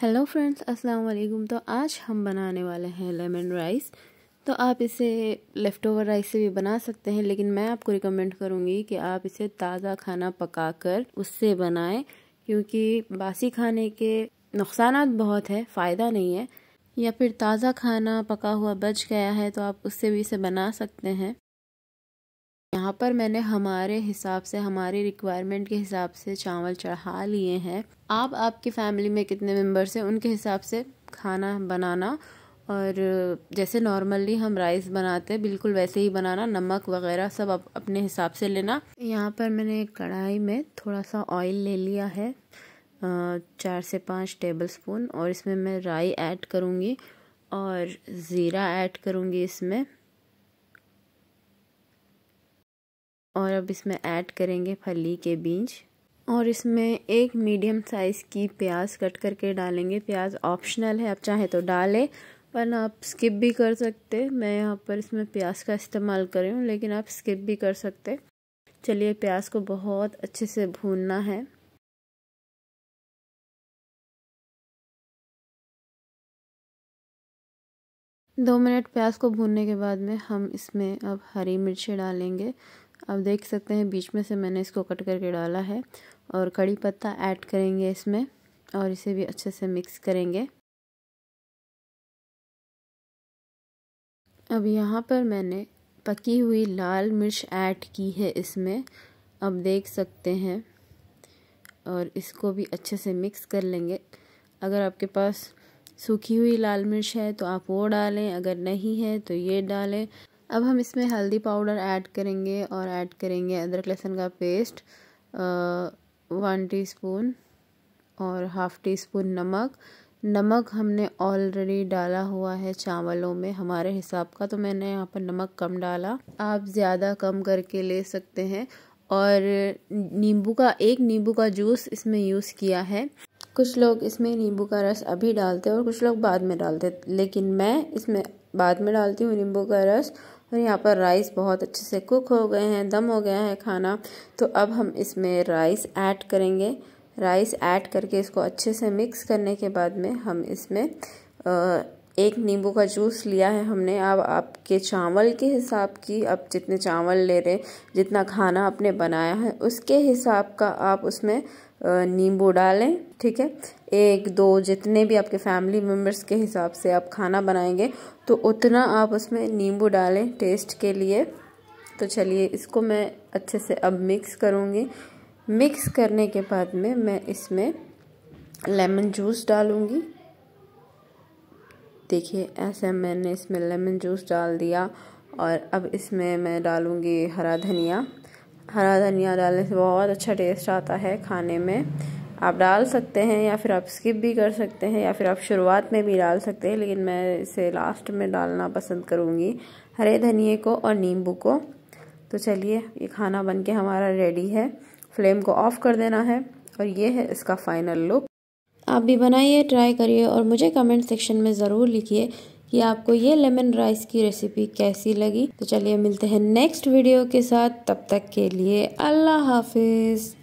hello friends अस्सलाम वालेकुम तो आज हम बनाने वाले हैं लेमन राइस तो आप इसे लेफ़्ट ओवर राइस से भी बना सकते हैं लेकिन मैं आपको रिकमेंड करूँगी कि आप इसे ताज़ा खाना पका कर उससे बनाएं क्योंकि बासी खाने के नुकसान बहुत है फ़ायदा नहीं है या फिर ताज़ा खाना पका हुआ बच गया है तो आप उससे भी इसे बना सकते हैं यहाँ पर मैंने हमारे हिसाब से हमारे रिक्वायरमेंट के हिसाब से चावल चढ़ा लिए हैं आप आपकी फैमिली में कितने मेम्बर्स हैं उनके हिसाब से खाना बनाना और जैसे नॉर्मली हम राइस बनाते हैं बिल्कुल वैसे ही बनाना नमक वगैरह सब आप अपने हिसाब से लेना यहाँ पर मैंने कढ़ाई में थोड़ा सा ऑयल ले लिया है चार से पाँच टेबल स्पून और इसमें मैं राई ऐड करूँगी और ज़ीरा ऐड करूँगी इसमें अब इसमें ऐड करेंगे फली के बीज और इसमें एक मीडियम साइज़ की प्याज कट करके डालेंगे प्याज ऑप्शनल है आप चाहे तो डालें पर आप स्किप भी कर सकते मैं यहाँ पर इसमें प्याज का इस्तेमाल कर रही हूँ लेकिन आप स्किप भी कर सकते चलिए प्याज को बहुत अच्छे से भूनना है दो मिनट प्याज को भूनने के बाद में हम इसमें अब हरी मिर्ची डालेंगे अब देख सकते हैं बीच में से मैंने इसको कट करके डाला है और कड़ी पत्ता ऐड करेंगे इसमें और इसे भी अच्छे से मिक्स करेंगे अब यहाँ पर मैंने पकी हुई लाल मिर्च ऐड की है इसमें अब देख सकते हैं और इसको भी अच्छे से मिक्स कर लेंगे अगर आपके पास सूखी हुई लाल मिर्च है तो आप वो डालें अगर नहीं है तो ये डालें अब हम इसमें हल्दी पाउडर ऐड करेंगे और ऐड करेंगे अदरक लहसुन का पेस्ट वन टीस्पून और हाफ़ टी स्पून नमक नमक हमने ऑलरेडी डाला हुआ है चावलों में हमारे हिसाब का तो मैंने यहाँ पर नमक कम डाला आप ज़्यादा कम करके ले सकते हैं और नींबू का एक नींबू का जूस इसमें यूज़ किया है कुछ लोग इसमें नींबू का रस अभी डालते हैं और कुछ लोग बाद में डालते लेकिन मैं इसमें बाद में डालती हूँ नींबू का रस और यहाँ पर राइस बहुत अच्छे से कुक हो गए हैं दम हो गया है खाना तो अब हम इसमें राइस ऐड करेंगे राइस ऐड करके इसको अच्छे से मिक्स करने के बाद में हम इसमें एक नींबू का जूस लिया है हमने अब आपके चावल के हिसाब की आप जितने चावल ले रहे जितना खाना आपने बनाया है उसके हिसाब का आप उसमें नींबू डालें ठीक है एक दो जितने भी आपके फैमिली मेम्बर्स के हिसाब से आप खाना बनाएंगे तो उतना आप उसमें नींबू डालें टेस्ट के लिए तो चलिए इसको मैं अच्छे से अब मिक्स करूँगी मिक्स करने के बाद में मैं इसमें लेमन जूस डालूँगी देखिए ऐसे मैंने इसमें लेमन जूस डाल दिया और अब इसमें मैं डालूँगी हरा धनिया हरा धनिया डालने से बहुत अच्छा टेस्ट आता है खाने में आप डाल सकते हैं या फिर आप स्किप भी कर सकते हैं या फिर आप शुरुआत में भी डाल सकते हैं लेकिन मैं इसे लास्ट में डालना पसंद करूँगी हरे धनिए को और नींबू को तो चलिए ये खाना बन के हमारा रेडी है फ्लेम को ऑफ़ कर देना है और ये है इसका फाइनल लुक आप भी बनाइए ट्राई करिए और मुझे कमेंट सेक्शन में ज़रूर लिखिए कि आपको ये लेमन राइस की रेसिपी कैसी लगी तो चलिए मिलते हैं नेक्स्ट वीडियो के साथ तब तक के लिए अल्लाह हाफिज़